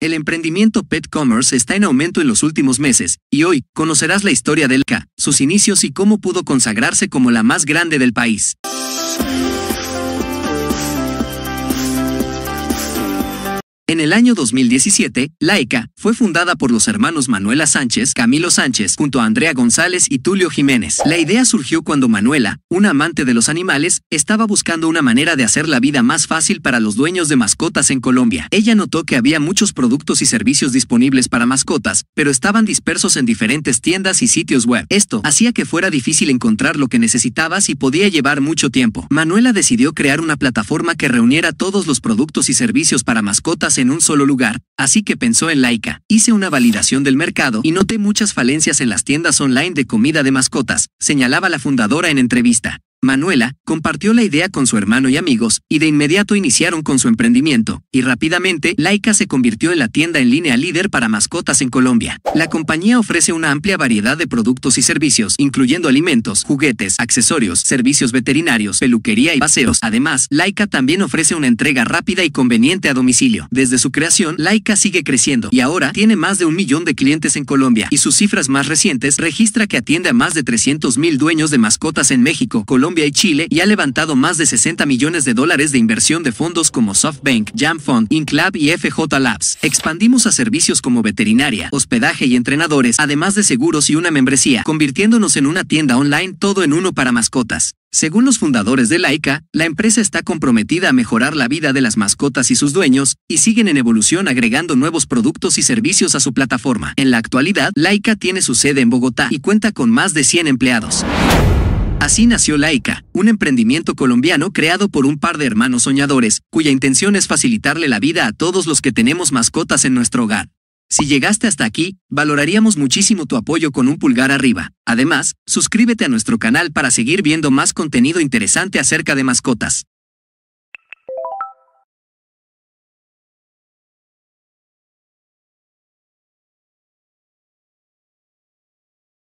El emprendimiento Pet Commerce está en aumento en los últimos meses, y hoy conocerás la historia del CA, sus inicios y cómo pudo consagrarse como la más grande del país. En el año 2017, Laica fue fundada por los hermanos Manuela Sánchez, Camilo Sánchez, junto a Andrea González y Tulio Jiménez. La idea surgió cuando Manuela, una amante de los animales, estaba buscando una manera de hacer la vida más fácil para los dueños de mascotas en Colombia. Ella notó que había muchos productos y servicios disponibles para mascotas, pero estaban dispersos en diferentes tiendas y sitios web. Esto hacía que fuera difícil encontrar lo que necesitabas y podía llevar mucho tiempo. Manuela decidió crear una plataforma que reuniera todos los productos y servicios para mascotas en un solo lugar, así que pensó en Laika. Hice una validación del mercado y noté muchas falencias en las tiendas online de comida de mascotas, señalaba la fundadora en entrevista. Manuela compartió la idea con su hermano y amigos, y de inmediato iniciaron con su emprendimiento, y rápidamente Laika se convirtió en la tienda en línea líder para mascotas en Colombia. La compañía ofrece una amplia variedad de productos y servicios, incluyendo alimentos, juguetes, accesorios, servicios veterinarios, peluquería y paseos. Además, Laika también ofrece una entrega rápida y conveniente a domicilio. Desde su creación, Laika sigue creciendo y ahora tiene más de un millón de clientes en Colombia, y sus cifras más recientes registra que atiende a más de 300 mil dueños de mascotas en México, Colombia Colombia y Chile y ha levantado más de 60 millones de dólares de inversión de fondos como SoftBank, Jamfund, Inclab y FJ Labs. Expandimos a servicios como veterinaria, hospedaje y entrenadores, además de seguros y una membresía, convirtiéndonos en una tienda online todo en uno para mascotas. Según los fundadores de Laika, la empresa está comprometida a mejorar la vida de las mascotas y sus dueños, y siguen en evolución agregando nuevos productos y servicios a su plataforma. En la actualidad, Laika tiene su sede en Bogotá y cuenta con más de 100 empleados. Así nació Laika, un emprendimiento colombiano creado por un par de hermanos soñadores, cuya intención es facilitarle la vida a todos los que tenemos mascotas en nuestro hogar. Si llegaste hasta aquí, valoraríamos muchísimo tu apoyo con un pulgar arriba. Además, suscríbete a nuestro canal para seguir viendo más contenido interesante acerca de mascotas.